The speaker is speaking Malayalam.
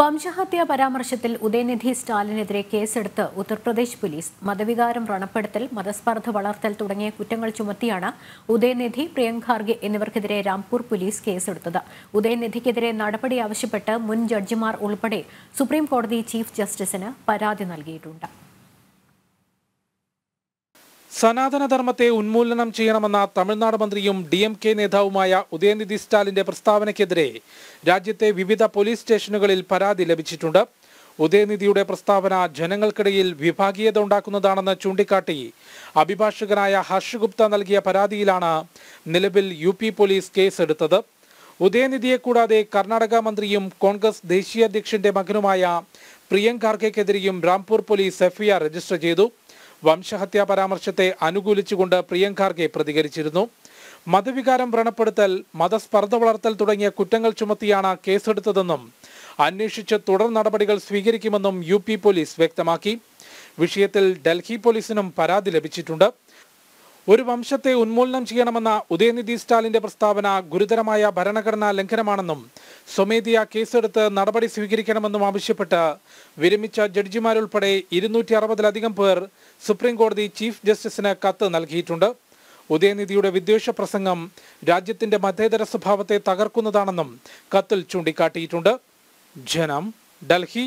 വംശഹത്യാ പരാമർശത്തിൽ ഉദയനിധി സ്റ്റാലിനെതിരെ കേസെടുത്ത് ഉത്തർപ്രദേശ് പോലീസ് മതവികാരം വ്രണപ്പെടുത്തൽ മതസ്പർദ്ധ വളർത്തൽ തുടങ്ങിയ കുറ്റങ്ങൾ ചുമത്തിയാണ് ഉദയനിധി പ്രിയങ്കാർഗെ എന്നിവർക്കെതിരെ രാംപൂർ പോലീസ് കേസെടുത്തത് ഉദയനിധിക്കെതിരെ നടപടി ആവശ്യപ്പെട്ട് മുൻ ജഡ്ജിമാർ ഉൾപ്പെടെ സുപ്രീം കോടതി ചീഫ് ജസ്റ്റിസിന് പരാതി നൽകിയിട്ടുണ്ട് സനാതനധർമ്മത്തെ ഉന്മൂലനം ചെയ്യണമെന്ന തമിഴ്നാട് മന്ത്രിയും ഡി എം കെ നേതാവുമായ ഉദയനിധി സ്റ്റാലിന്റെ പ്രസ്താവനയ്ക്കെതിരെ രാജ്യത്തെ വിവിധ പോലീസ് സ്റ്റേഷനുകളിൽ പരാതി ലഭിച്ചിട്ടുണ്ട് ഉദയനിധിയുടെ പ്രസ്താവന ജനങ്ങൾക്കിടയിൽ വിഭാഗീയത ഉണ്ടാക്കുന്നതാണെന്ന് ചൂണ്ടിക്കാട്ടി അഭിഭാഷകനായ ഹർഷ് ഗുപ്ത നൽകിയ പരാതിയിലാണ് നിലവിൽ യു പി പോലീസ് കേസെടുത്തത് ഉദയനിധിയെ കൂടാതെ കർണാടക മന്ത്രിയും കോൺഗ്രസ് ദേശീയ അധ്യക്ഷന്റെ മകനുമായ പ്രിയങ്ക് ഖാർഗെക്കെതിരെയും രാംപൂർ പോലീസ് എഫ്ഐആർ രജിസ്റ്റർ ചെയ്തു വംശഹത്യാ പരാമർശത്തെ അനുകൂലിച്ചുകൊണ്ട് പ്രിയങ്ക ഖാർഗെ പ്രതികരിച്ചിരുന്നു മതവികാരം വ്രണപ്പെടുത്തൽ മതസ്പർദ്ധ വളർത്തൽ തുടങ്ങിയ കുറ്റങ്ങൾ ചുമത്തിയാണ് കേസെടുത്തതെന്നും അന്വേഷിച്ച് തുടർ നടപടികൾ സ്വീകരിക്കുമെന്നും യു പോലീസ് വ്യക്തമാക്കി വിഷയത്തിൽ ഡൽഹി പോലീസിനും പരാതി ലഭിച്ചിട്ടുണ്ട് ഒരു വംശത്തെ ഉന്മൂലനം ചെയ്യണമെന്ന ഉദയനിധി സ്റ്റാലിന്റെ പ്രസ്താവന ഗുരുതരമായ ഭരണഘടനാ ലംഘനമാണെന്നും സ്വമേധിയ കേസെടുത്ത് നടപടി സ്വീകരിക്കണമെന്നും ആവശ്യപ്പെട്ട് വിരമിച്ച ജഡ്ജിമാരുൾപ്പെടെ ഇരുന്നൂറ്റി അറുപതിലധികം പേർ സുപ്രീംകോടതി ചീഫ് ജസ്റ്റിസിന് കത്ത് നൽകിയിട്ടുണ്ട് ഉദയനിധിയുടെ വിദ്വേഷ പ്രസംഗം രാജ്യത്തിന്റെ മതേതര സ്വഭാവത്തെ തകർക്കുന്നതാണെന്നും കത്തിൽ ചൂണ്ടിക്കാട്ടിയിട്ടുണ്ട് ജനം ഡൽഹി